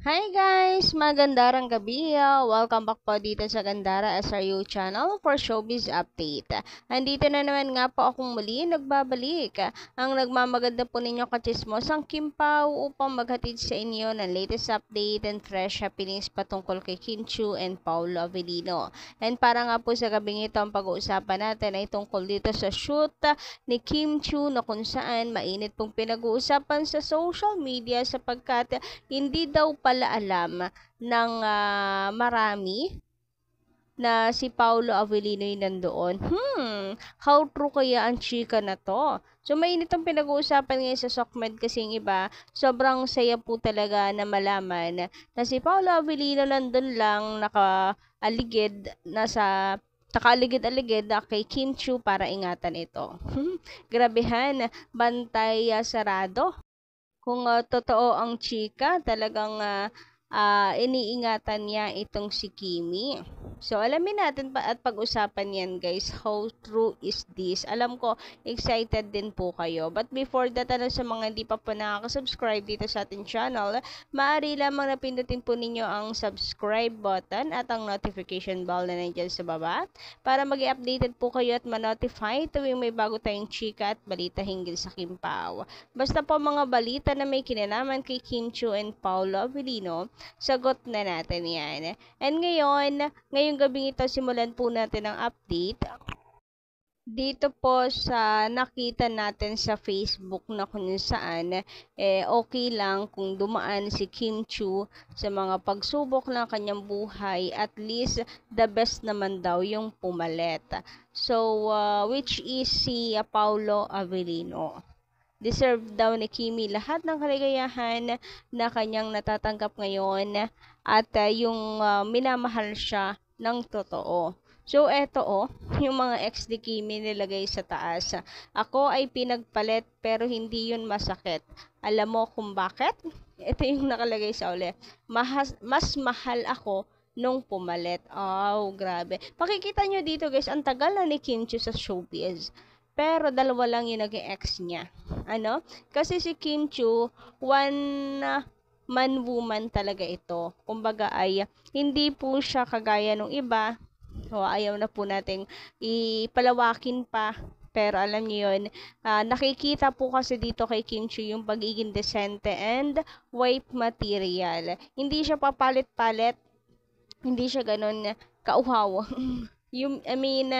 Hi guys! Magandarang gabi! Uh, welcome back po dito sa Gandara SRU channel for showbiz update. Andito na naman nga po akong muli nagbabalik. Ang nagmamaganda po ninyo kachismos ang Kim Pao upang maghatid sa inyo ng latest update and fresh happenings patungkol kay Kim Chu and Paolo Avellino. And para nga po sa gabing ito ang pag-uusapan natin ay tungkol dito sa shoot uh, ni Kim Chu na kung saan mainit pong pinag-uusapan sa social media sapagkat uh, hindi daw pa pagpapaalam ng uh, marami na si Paolo Avellino ay nandoon. Hmm, how true kaya ang chika na to? So, mainit ang pinag-uusapan ngayon sa Sokmed kasi yung iba, sobrang saya po talaga na malaman na si Paolo Avellino nandun lang nakaaligid, na sa nakaligid-aligid na kay Kim Chu para ingatan ito. Hmm, grabehan, bantay ah, sarado kung uh, totoo ang chika, talagang uh, uh, iniingatan niya itong si Kimi. So, alamin natin pa at pag-usapan yan guys, how true is this? Alam ko, excited din po kayo. But before that, ano sa mga hindi pa po subscribe dito sa ating channel, maaari lamang na pindutin po ninyo ang subscribe button at ang notification bell na nandiyan sa baba para mag updated po kayo at ma-notify tuwing may bago tayong chika at balita hinggil sa Kim Pao. Basta po mga balita na may kinalaman kay Kim Chu and Paolo Avellino, sagot na natin yan. And ngayon, ngayong gabing ito, simulan po natin ang update dito po sa nakita natin sa Facebook na kung saan eh, okay lang kung dumaan si Kim Chu sa mga pagsubok ng kanyang buhay at least the best naman daw yung pumalit. So uh, which is si Paulo Avellino. Deserve daw ni Kimi lahat ng kaligayahan na kanyang natatanggap ngayon at uh, yung uh, minamahal siya ng totoo. So, eto o, oh, yung mga ex ni Kimi nilagay sa taas. Ako ay pinagpalit pero hindi yun masakit. Alam mo kung bakit? Ito yung nakalagay sa uli. Mahas, mas mahal ako nung pumalit. Oh, grabe. Pakikita nyo dito guys, ang tagal na ni Kim sa showbiz. Pero dalawa lang yung naging ex niya ano? Kasi si Kim Chu, one uh, man woman talaga ito. Kumbaga ay hindi po siya kagaya ng iba. O ayaw na po nating ipalawakin pa pero alam niyo yun, uh, nakikita po kasi dito kay Kim Chu yung pagiging decente and wipe material. Hindi siya papalit-palit. Hindi siya ganun ah, kauhaw. you, I mean,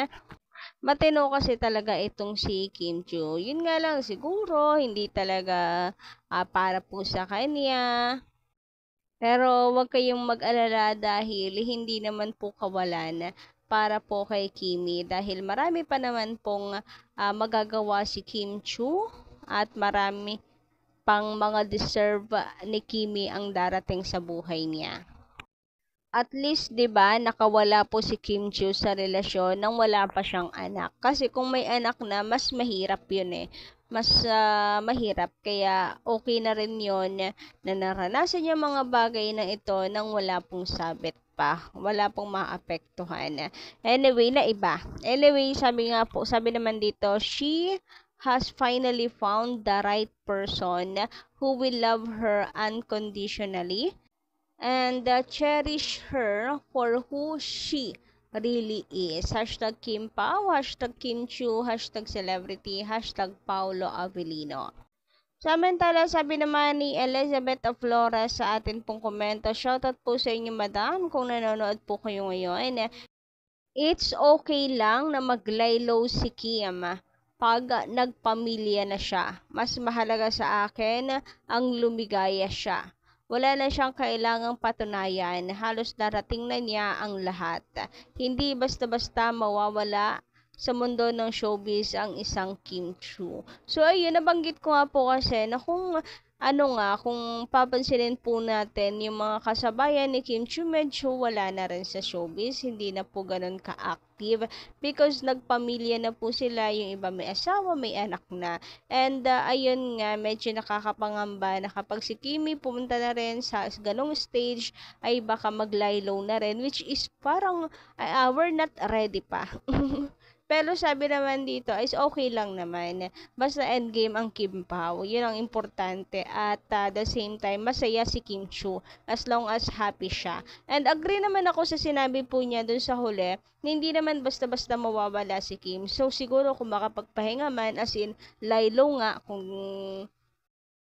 matino kasi talaga itong si Kim Chu. Yun nga lang siguro, hindi talaga uh, para po sa kanya. Pero wag kayong mag-alala dahil hindi naman po kawalan para po kay Kimi dahil marami pa naman pong uh, magagawa si Kim Chu at marami pang mga deserve ni Kimi ang darating sa buhay niya at least 'di ba nakawala po si Kim Chiu sa relasyon nang wala pa siyang anak kasi kung may anak na mas mahirap 'yun eh mas uh, mahirap kaya okay na rin 'yon na naranasan niya mga bagay na ito nang wala pong sabit pa. Wala pong maapektuhan. Anyway, na iba. Anyway, sabi nga po, sabi naman dito, she has finally found the right person who will love her unconditionally and uh, cherish her for who she really is. Hashtag Kim Pao, hashtag Kim Chu, hashtag celebrity, hashtag Paolo Avellino. Samantala, sabi naman ni Elizabeth of Flores sa atin pong komento, shoutout po sa inyo madam kung nanonood po kayo ngayon. It's okay lang na mag low si Kim pag nagpamilya na siya. Mas mahalaga sa akin ang lumigaya siya wala na siyang kailangang patunayan, halos darating na niya ang lahat. Hindi basta-basta mawawala sa mundo ng showbiz ang isang Kim Chu. So ayun, nabanggit ko nga po kasi na kung ano nga, kung papansinin po natin yung mga kasabayan ni Kim Chu, medyo wala na rin sa showbiz, hindi na po ganun ka-active because nagpamilya na po sila, yung iba may asawa, may anak na. And uh, ayun nga, medyo nakakapangamba na kapag si Kimi pumunta na rin sa ganong stage, ay baka mag-lie maglaylo na rin, which is parang uh, we're not ready pa. Pero sabi naman dito is okay lang naman. Basta endgame ang Kim Pao. Yun ang importante. At uh, the same time, masaya si Kim Chu as long as happy siya. And agree naman ako sa sinabi po niya dun sa huli na hindi naman basta-basta mawawala si Kim. So siguro kung makapagpahinga man, as in, lie nga kung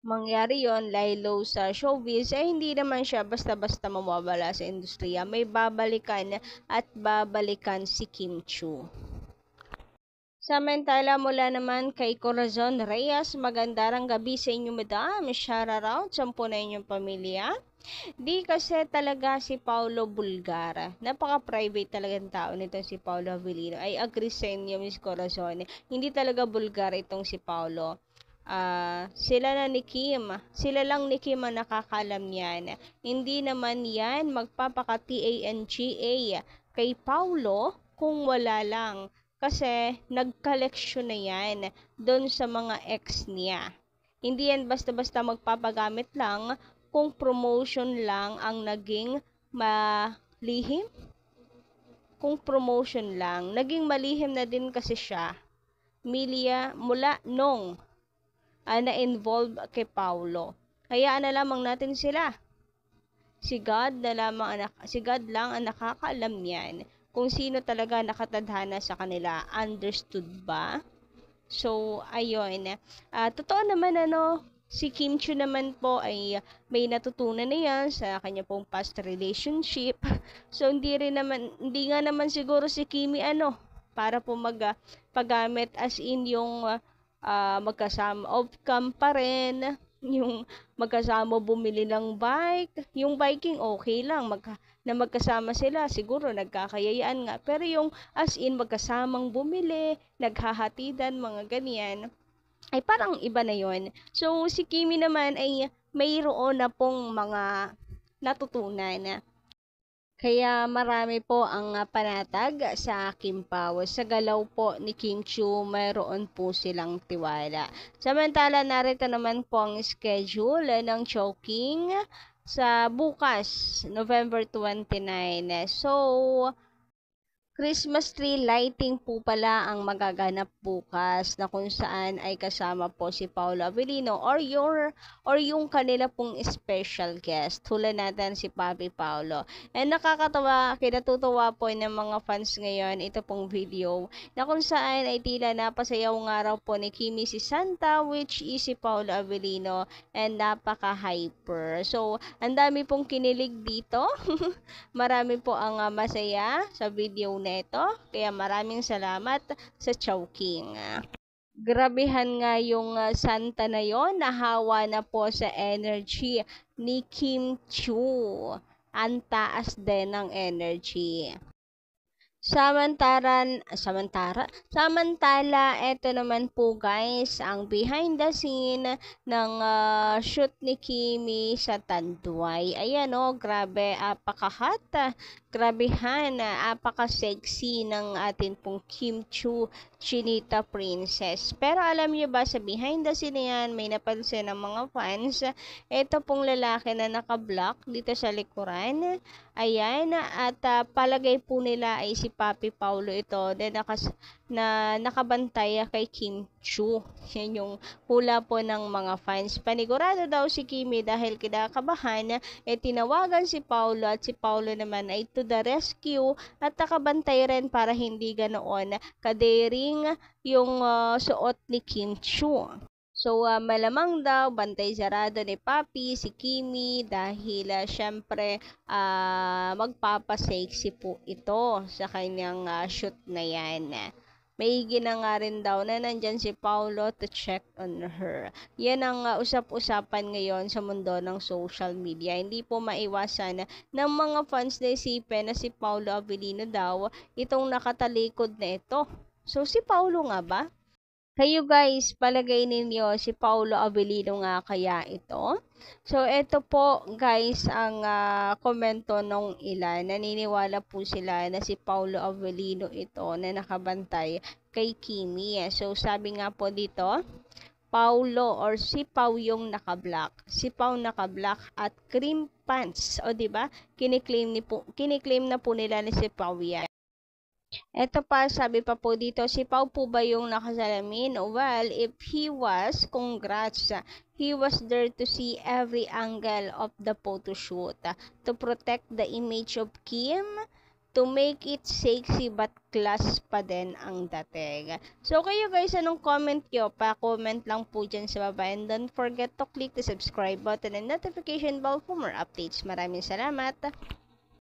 mangyari yon lie sa showbiz, eh hindi naman siya basta-basta mawawala sa industriya. May babalikan at babalikan si Kim Chu. Samantala mula naman kay Corazon Reyes, magandarang gabi sa inyo madam. Shara out sa na inyong pamilya. Di kasi talaga si Paolo Bulgara. Napaka-private talagang tao nito si Paolo Avellino. Ay agree sa inyo, Miss Corazon. Hindi talaga Bulgara itong si Paolo. Uh, sila na ni Kim, sila lang ni Kim ang nakakalam niyan. Hindi naman yan magpapaka-TANGA kay Paolo kung wala lang kasi nagkoleksyon na yan doon sa mga ex niya. Hindi yan basta-basta magpapagamit lang kung promotion lang ang naging malihim. Kung promotion lang, naging malihim na din kasi siya. Milia mula nung uh, ah, na-involve kay Paulo. Kaya na lamang natin sila. Si God na lamang anak, si God lang ang nakakaalam niyan kung sino talaga nakatadhana sa kanila. Understood ba? So, ayun. Uh, totoo naman ano, si Kim Chu naman po ay may natutunan na yan sa kanya pong past relationship. So, hindi rin naman, hindi nga naman siguro si Kimi ano, para po mag, uh, as in yung uh, magkasama of cam pa rin yung magkasama bumili ng bike. Yung biking okay lang magka, na magkasama sila, siguro nagkakayayaan nga. Pero yung as in magkasamang bumili, naghahatidan, mga ganyan, ay parang iba na yon. So si Kimi naman ay mayroon na pong mga natutunan kaya marami po ang ah, panatag sa Kim Pao. Sa galaw po ni King Chu, mayroon po silang tiwala. Samantala, narito naman po ang schedule ng Choking sa bukas, November 29. So, Christmas tree lighting po pala ang magaganap bukas na kung saan ay kasama po si Paolo Avellino or your or yung kanila pong special guest tulad natin si Papi Paolo. And nakakatawa, kinatutuwa po ng mga fans ngayon ito pong video na kung saan ay tila napasayaw nga raw po ni Kimi si Santa which is si Paolo Avellino and napaka-hyper. So, ang dami pong kinilig dito. Marami po ang ah, masaya sa video neto. Kaya maraming salamat sa Chowking. Grabehan nga yung ah, santa na yon, nahawa na po sa energy ni Kim Chu. Ang taas din ng energy. Samantaran, samantara, samantala, eto naman po guys, ang behind the scene ng uh, shoot ni Kimi sa Tanduay. Ayan o, oh, grabe, apakahata Grabihan, apaka-sexy ng atin pong Kim Chu Chinita Princess. Pero alam niyo ba sa behind the scene yan, may napansin ng mga fans, ito pong lalaki na naka-block dito sa likuran. Ayan, at uh, palagay po nila ay si Papi Paulo ito na, nakas na nakabantay kay Kim Chu. Yan yung hula po ng mga fans. Panigurado daw si Kimi dahil kinakabahan, eh tinawagan si Paulo at si Paulo naman ay the rescue at nakabantay rin para hindi ganoon kadering yung uh, suot ni Kim Chu. So, uh, malamang daw, bantay sarado ni Papi, si Kimi, dahil uh, syempre uh, magpapasexy po ito sa kanyang uh, shoot na yan may na nga rin daw na nandyan si Paolo to check on her. Yan ang uh, usap-usapan ngayon sa mundo ng social media. Hindi po maiwasan ng mga fans na isipin na si Paolo Avellino daw itong nakatalikod na ito. So si Paolo nga ba? Kayo guys, palagay ninyo si Paolo Avellino nga kaya ito? So, ito po guys ang uh, komento nung ilan. Naniniwala po sila na si Paolo Avellino ito na nakabantay kay Kimi. So, sabi nga po dito, Paolo or si Pau yung nakablock. Si Pau nakablock at cream pants. O, di ba? Kiniklaim, ni po, kiniklaim na po nila ni si Pau yan. Ito pa, sabi pa po dito, si Pau po ba yung nakasalamin? Well, if he was, congrats. He was there to see every angle of the photo shoot, to protect the image of Kim, to make it sexy but class pa din ang dating. So kayo guys, anong comment nyo? Pa-comment lang po dyan sa baba and don't forget to click the subscribe button and notification bell for more updates. Maraming salamat!